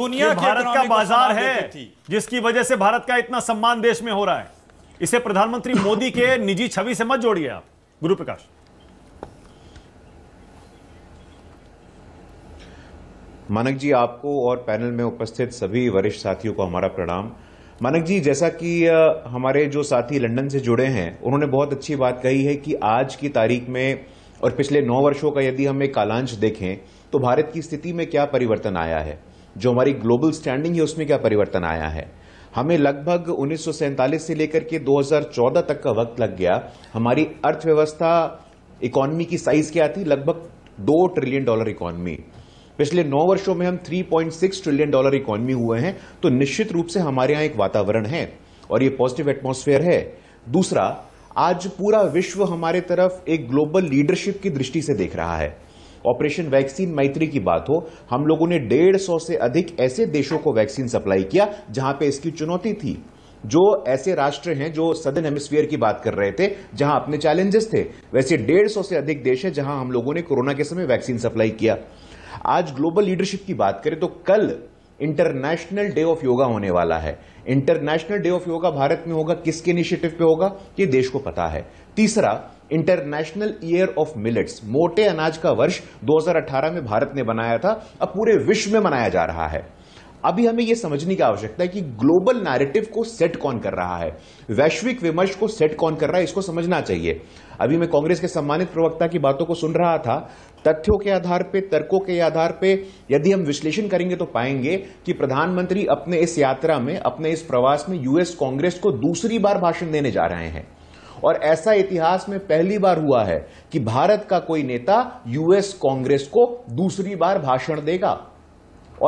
दुनिया भारत का बाजार है जिसकी वजह से भारत का इतना सम्मान देश में हो रहा है इसे प्रधानमंत्री मोदी के निजी छवि से मत जोड़िए आप गुरु प्रकाश मानक जी आपको और पैनल में उपस्थित सभी वरिष्ठ साथियों को हमारा प्रणाम मानक जी जैसा कि हमारे जो साथी लंदन से जुड़े हैं उन्होंने बहुत अच्छी बात कही है कि आज की तारीख में और पिछले नौ वर्षों का यदि हम एक कालांश देखें तो भारत की स्थिति में क्या परिवर्तन आया है जो हमारी ग्लोबल स्टैंडिंग है उसमें क्या परिवर्तन आया है हमें लगभग उन्नीस से लेकर के 2014 तक का वक्त लग गया हमारी अर्थव्यवस्था इकोनॉमी की साइज क्या थी लगभग दो ट्रिलियन डॉलर इकोनॉमी पिछले नौ वर्षों में हम 3.6 ट्रिलियन डॉलर इकोनॉमी हुए हैं तो निश्चित रूप से हमारे यहां एक वातावरण है और ये पॉजिटिव एटमोस्फेयर है दूसरा आज पूरा विश्व हमारे तरफ एक ग्लोबल लीडरशिप की दृष्टि से देख रहा है ऑपरेशन वैक्सीन मैत्री की बात हो हम लोगों ने डेढ़ सौ से अधिक ऐसे देशों को वैक्सीन सप्लाई किया जहां पे इसकी चुनौती थी जो ऐसे राष्ट्र हैं जो सदर्न हेमिस्फीयर की बात कर रहे थे जहां अपने चैलेंजेस थे वैसे डेढ़ सौ से अधिक देश है जहां हम लोगों ने कोरोना के समय वैक्सीन सप्लाई किया आज ग्लोबल लीडरशिप की बात करें तो कल इंटरनेशनल डे ऑफ योगा होने वाला है international day of yoga Bharat में होगा किसके इनिशिएटिव पे होगा ये देश को पता है तीसरा इंटरनेशनल ईयर ऑफ मिलेट्स मोटे अनाज का वर्ष 2018 में भारत ने बनाया था अब पूरे विश्व में मनाया जा रहा है अभी हमें यह समझने की आवश्यकता है कि ग्लोबल नैरेटिव को सेट कौन कर रहा है वैश्विक विमर्श को सेट कौन कर रहा है इसको समझना चाहिए अभी मैं कांग्रेस के सम्मानित प्रवक्ता की बातों को सुन रहा था तथ्यों के आधार पर तर्कों के आधार पर यदि हम विश्लेषण करेंगे तो पाएंगे कि प्रधानमंत्री अपने इस यात्रा में अपने इस प्रवास में यूएस कांग्रेस को दूसरी बार भाषण देने जा रहे हैं और ऐसा इतिहास में पहली बार हुआ है कि भारत का कोई नेता यूएस कांग्रेस को दूसरी बार भाषण देगा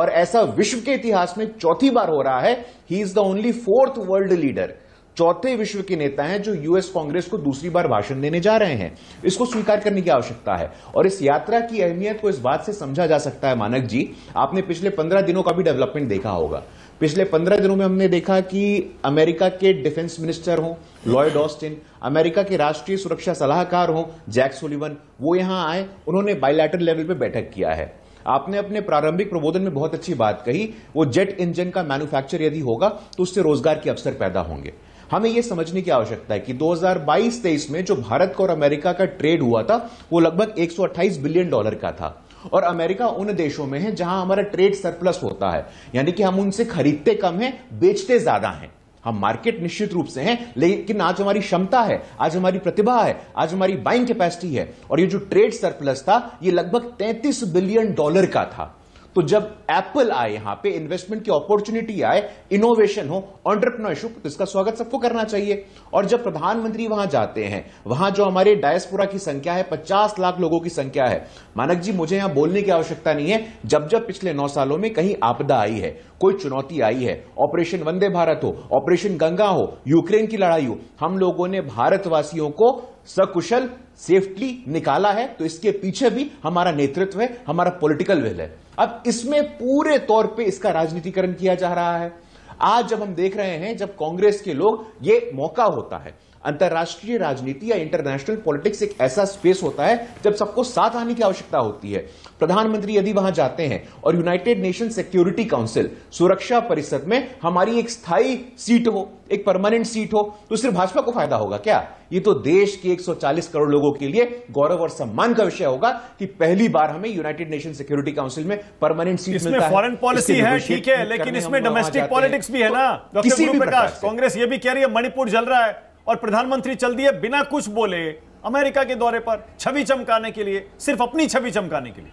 और ऐसा विश्व के इतिहास में चौथी बार हो रहा है he is the only fourth world leader चौथे विश्व के नेता हैं जो यूएस कांग्रेस को दूसरी बार भाषण देने जा रहे हैं इसको स्वीकार करने की आवश्यकता है और इस यात्रा की अहमियत को इस बात से समझा जा सकता है मानक जी आपने पिछले पंद्रह दिनों का भी डेवलपमेंट देखा होगा पिछले पंद्रह दिनों में हमने देखा कि अमेरिका के डिफेंस मिनिस्टर हों लॉयड ऑस्टिन अमेरिका के राष्ट्रीय सुरक्षा सलाहकार हों जैक सोलिवन वो यहां आए उन्होंने बायोलैटर लेवल पे बैठक किया है आपने अपने प्रारंभिक प्रबोधन में बहुत अच्छी बात कही वो जेट इंजन का मैन्युफैक्चर यदि होगा तो उससे रोजगार के अवसर पैदा होंगे हमें यह समझने की आवश्यकता है कि 2022-23 में जो भारत और अमेरिका का ट्रेड हुआ था वो लगभग 128 बिलियन डॉलर का था और अमेरिका उन देशों में है जहां हमारा ट्रेड सरप्लस होता है यानी कि हम उनसे खरीदते कम है बेचते ज्यादा हैं हम मार्केट निश्चित रूप से हैं लेकिन आज हमारी क्षमता है आज हमारी प्रतिभा है आज हमारी बाइंग कैपेसिटी है और ये जो ट्रेड सरप्लस था ये लगभग 33 बिलियन डॉलर का था तो जब एप्पल आए यहां पे इन्वेस्टमेंट की अपॉर्चुनिटी आए इनोवेशन हो ऑन्टरप्रनरशिप तो इसका स्वागत सबको करना चाहिए और जब प्रधानमंत्री वहां जाते हैं वहां जो हमारे डायस्पोरा की संख्या है पचास लाख लोगों की संख्या है मानक जी मुझे यहां बोलने की आवश्यकता नहीं है जब जब पिछले नौ सालों में कहीं आपदा आई है कोई चुनौती आई है ऑपरेशन वंदे भारत हो ऑपरेशन गंगा हो यूक्रेन की लड़ाई हो हम लोगों ने भारतवासियों को सकुशल सेफ्टली निकाला है तो इसके पीछे भी हमारा नेतृत्व है हमारा पॉलिटिकल विल है अब इसमें पूरे तौर पे इसका राजनीतिकरण किया जा रहा है आज जब हम देख रहे हैं जब कांग्रेस के लोग ये मौका होता है अंतर्राष्ट्रीय राजनीति या इंटरनेशनल पॉलिटिक्स एक ऐसा स्पेस होता है जब सबको साथ आने की आवश्यकता होती है प्रधानमंत्री यदि वहां जाते हैं और यूनाइटेड नेशन सिक्योरिटी काउंसिल सुरक्षा परिषद में हमारी एक स्थायी सीट हो एक परमानेंट सीट हो तो सिर्फ भाजपा को फायदा होगा क्या ये तो देश के 140 करोड़ लोगों के लिए गौरव और सम्मान का विषय होगा कि पहली बार हमें यूनाइटेड नेशन सिक्योरिटी काउंसिल में परमानेंट सीट इसमें फॉरेन पॉलिसी है ठीक है लेकिन इसमें डोमेस्टिक पॉलिटिक्स भी है ना तो किसी भी प्रकार कांग्रेस ये भी कह रही है मणिपुर जल रहा है और प्रधानमंत्री चल दिए बिना कुछ बोले अमेरिका के दौरे पर छवि चमकाने के लिए सिर्फ अपनी छवि चमकाने के लिए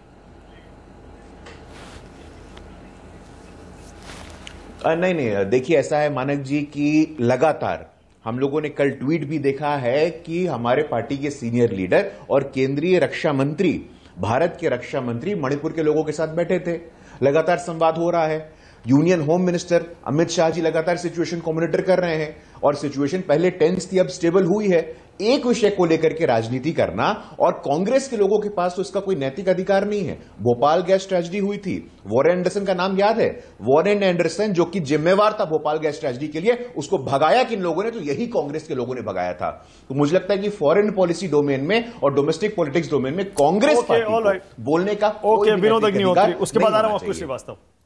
आ, नहीं नहीं देखिए ऐसा है मानक जी कि लगातार हम लोगों ने कल ट्वीट भी देखा है कि हमारे पार्टी के सीनियर लीडर और केंद्रीय रक्षा मंत्री भारत के रक्षा मंत्री मणिपुर के लोगों के साथ बैठे थे लगातार संवाद हो रहा है union home minister Amit Shah ji लगातार सिचुएशन को मॉनिटर कर रहे हैं और सिचुएशन पहले टेंस थी अब स्टेबल हुई है एक विषय को लेकर के राजनीति करना और कांग्रेस के लोगों के पास तो इसका कोई नैतिक अधिकार नहीं है भोपाल गैस ट्रेजिडी हुई थी वॉरेन एंडरसन का नाम याद है वॉरेन एंडरसन जो कि जिम्मेवार था भोपाल गैस ट्रेजिडी के लिए उसको भगाया किन लोगों ने तो यही कांग्रेस के लोगों ने भगाया था तो मुझे लगता है कि फॉरेन पॉलिसी डोमेन में और डोमेस्टिक पॉलिटिक्स डोमेन में कांग्रेस okay, right. बोलने का उसके बाद आ रहा हूं श्रीवास्तव